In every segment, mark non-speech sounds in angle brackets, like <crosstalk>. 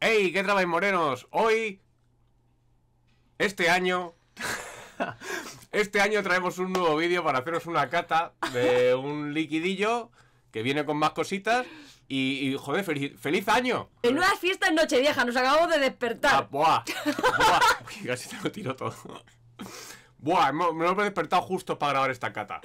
¡Ey! ¿Qué trabajáis, morenos? Hoy, este año, este año traemos un nuevo vídeo para haceros una cata de un liquidillo que viene con más cositas. Y, joder, feliz, año. En unas fiestas en Nochevieja, nos acabamos de despertar. Ah, buah, buah. Uy, casi te lo tiro todo. Buah, me, lo he despertado justo para grabar esta cata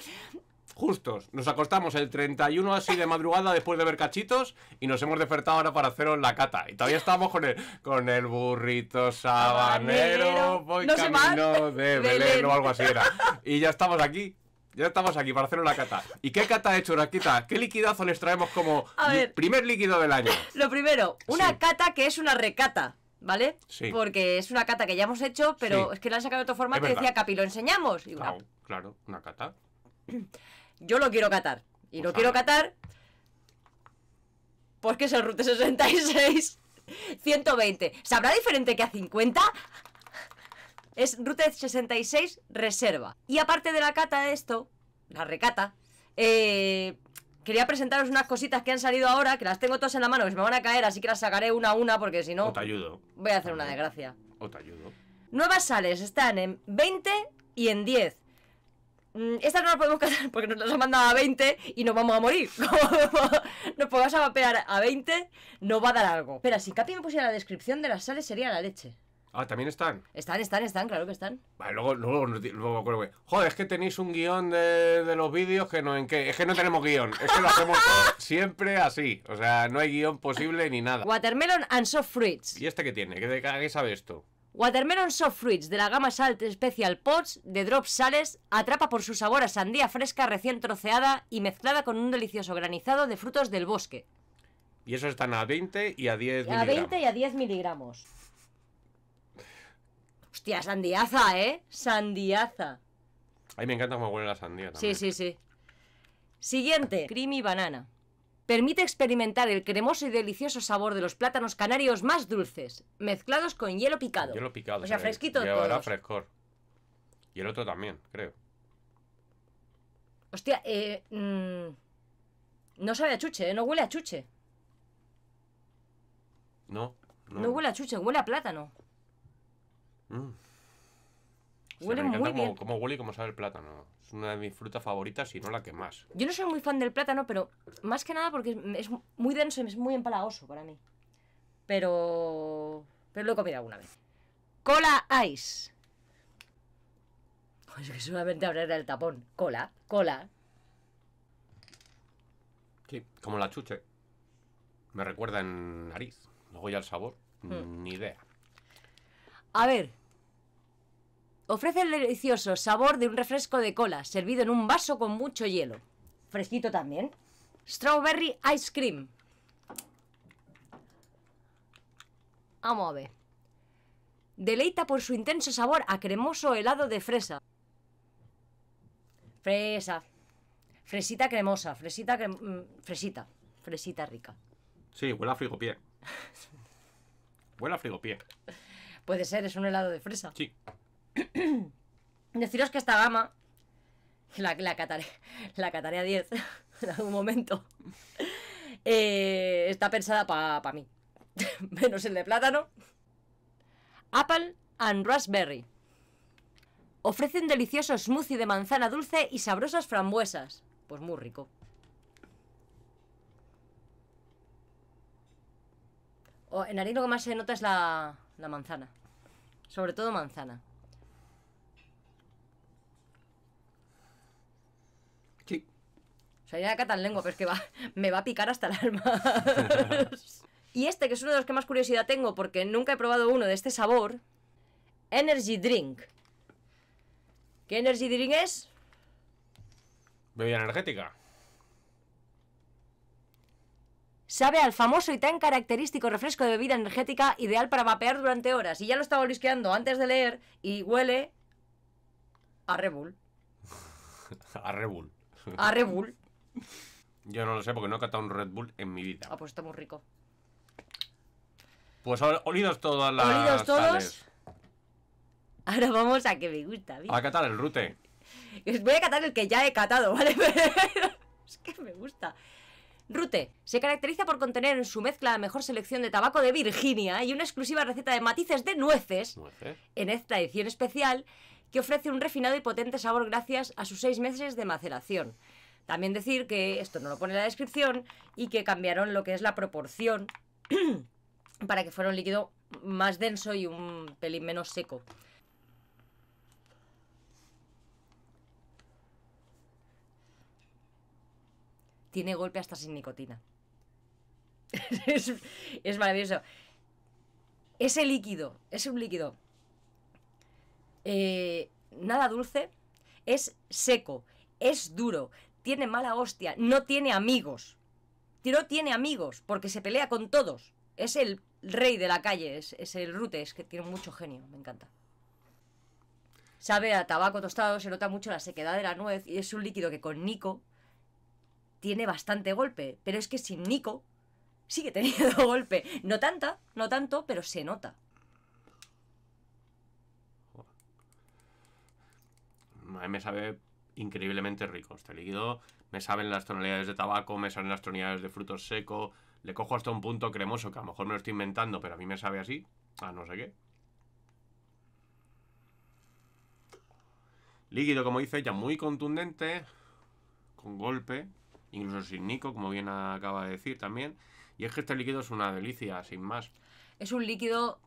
justos. Nos acostamos el 31 así de madrugada después de ver cachitos y nos hemos despertado ahora para haceros la cata. Y todavía estamos con el, con el burrito sabanero, no camino de Belén o algo así era. Y ya estamos aquí. Ya estamos aquí para hacer la cata. ¿Y qué cata ha hecho Raquita? ¿Qué liquidazo les traemos como primer líquido del año? Lo primero, una cata que es una recata. ¿Vale? Sí. Porque es una cata que ya hemos hecho, pero es que la han sacado de otra forma que decía Capi, lo enseñamos. claro, una cata. <clears throat> yo lo quiero catar. Y pues lo quiero catar porque es el Route 66 120. ¿Sabrá diferente que a 50? Es Route 66 reserva. Y aparte de la cata de esto, la recata, eh, quería presentaros unas cositas que han salido ahora, que las tengo todas en la mano, que se me van a caer, así que las sacaré una a una porque si no... O te ayudo. Voy a hacer una desgracia. O te ayudo. Nuevas sales están en 20 y en 10. Mm, esta no la podemos casar porque nos la han mandado a 20 y nos vamos a morir. <laughs> nos podemos a vapear a 20, no va a dar algo. Pero si Capi me pusiera la descripción de las sales sería la leche. Ah, ¿también están? Están, están, están, claro que están. Vale, luego, luego, luego, Joder, es que tenéis un guión de, los vídeos que no, en qué? es que no tenemos guión. Es que lo hacemos <laughs> siempre así. O sea, no hay guión posible ni nada. Watermelon and soft fruits. ¿Y este qué tiene? qué sabe esto? Watermelon Soft Fruits de la gama Salt Special Pots de Drop Sales atrapa por su sabor a sandía fresca recién troceada y mezclada con un delicioso granizado de frutos del bosque. Y eso están a 20 y a 10 miligramos. A 20 y a 10 miligramos. Hostia, sandiaza, ¿eh? Sandiaza. A mí me encanta cómo huele la sandía también. Sí, sí, sí. Siguiente, creamy banana. Permite experimentar el cremoso y delicioso sabor de los plátanos canarios más dulces, mezclados con hielo picado. Hielo picado. O sea, fresquito frescor. Y el otro también, creo. Hostia, eh... Mm, no sabe a chuche, ¿eh? no huele a chuche. No, no. No huele a chuche, huele a plátano. Mm. Huele muy como, bien. Como huele y como sabe el plátano. Es una de mis frutas favoritas y no la que más. Yo no soy muy fan del plátano, pero más que nada porque es muy denso y es muy empalagoso para mí. Pero. Pero lo he comido alguna vez. Cola Ice. Es que solamente abrir el tapón. Cola, cola. Sí, como la chuche. Me recuerda en nariz. No voy al sabor, hmm. ni idea. A ver, Ofrece el delicioso sabor de un refresco de cola, servido en un vaso con mucho hielo. Fresquito también. Strawberry Ice Cream. Vamos a ver. Deleita por su intenso sabor a cremoso helado de fresa. Fresa. Fresita cremosa, fresita mm, fresita, fresita rica. Sí, huele a frigopier. <laughs> huele a frigopié. Puede ser, es un helado de fresa. Sí. <clears throat> Deciros que esta gama, la, la, cataré, la cataré a 10 en algún momento, <laughs> eh, está pensada para mí. <laughs> Menos el de plátano. Apple and Raspberry. Ofrece un delicioso smoothie de manzana dulce y sabrosas frambuesas. Pues muy rico. O oh, en harina lo que más se nota es la manzana. Sobre todo manzana. O sea, ya tan lengua, pero es que <laughs> me va a picar hasta el alma. <laughs> y este, que es uno de los que más curiosidad tengo, porque nunca he probado uno de este sabor. Energy Drink. ¿Qué Energy Drink es? Bebida energética. Sabe al famoso y tan característico refresco de bebida energética ideal para vapear durante horas. Y ya lo estaba olisqueando antes de leer y huele a Rebull. <laughs> a Red A Red yo no lo sé porque no he catado un Red Bull en mi vida. Ah, pues está muy rico. Pues olidos todas las. Olidos todos. Ahora vamos a que me gusta. A catar el rute. Voy a catar el que ya he catado, <laughs> ¿vale? es que me gusta. Rute se caracteriza por contener en su mezcla la mejor selección de tabaco de Virginia y una exclusiva receta de matices de nueces, nueces. en esta edición especial que ofrece un refinado y potente sabor gracias a sus seis meses de maceración. También decir que esto no lo pone en la descripción y que cambiaron lo que es la proporción <clears throat> para que fuera un líquido más denso y un pelín menos seco. Tiene golpe hasta sin nicotina. <laughs> es, maravilloso. Ese líquido, es un líquido eh, nada dulce, es seco, es duro, tiene mala hostia, no tiene amigos. No tiene amigos, porque se pelea con todos. Es el rey de la calle, es, el el es que tiene mucho genio, me encanta. Sabe a tabaco tostado, se nota mucho la sequedad de la nuez y es un líquido que con Nico tiene bastante golpe. Pero es que sin Nico sigue teniendo <laughs> golpe. No tanta, no tanto, pero se nota. me sabe increíblemente rico. Este líquido me saben las tonalidades de tabaco, me saben las tonalidades de frutos seco, le cojo hasta un punto cremoso, que a lo mejor me lo estoy inventando, pero a mí me sabe así, a no sé qué. Líquido, como dice ya muy contundente, con golpe, incluso sin nico, como bien acaba de decir también. Y es que este líquido es una delicia, sin más. Es un líquido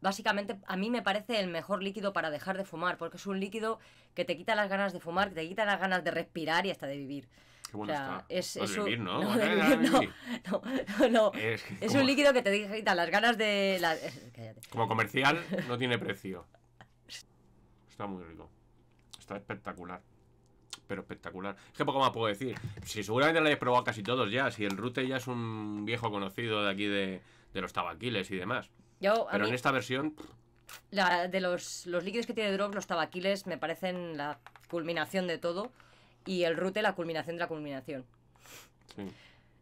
básicamente a mí me parece el mejor líquido para dejar de fumar, porque es un líquido que te quita las ganas de fumar, que te quita las ganas de respirar y hasta de vivir. Qué bueno está. Es, un, ¿no? No, Es, un líquido que te quita las ganas de... Eh, como comercial no tiene precio. Está muy rico. Está espectacular. Pero espectacular. Es que poco más puedo decir. Si seguramente lo habéis probado casi todos ya. Si el Rute ya es un viejo conocido de aquí de los tabaquiles y demás. Pero en esta versión. de los, líquidos que tiene Drop, los tabaquiles, me parecen la culminación de todo. Y el Rute, la culminación de la culminación.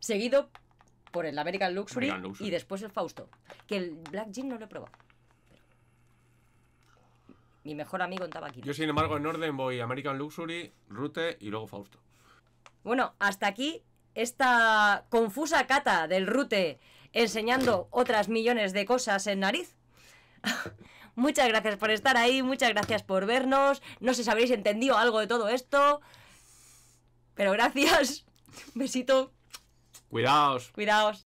Seguido por el American Luxury, y después el Fausto. Que el Black Jean no lo he probado. Mi mejor amigo en tabaquiles. Yo, sin embargo, en orden voy American Luxury, Rute y luego Fausto. Bueno, hasta aquí esta confusa cata del Rute enseñando otras millones de cosas en nariz. <laughs> muchas gracias por estar ahí, muchas gracias por vernos. No sé si habréis entendido algo de todo esto. Pero gracias. <laughs> Besito. Cuidaos. Cuidaos.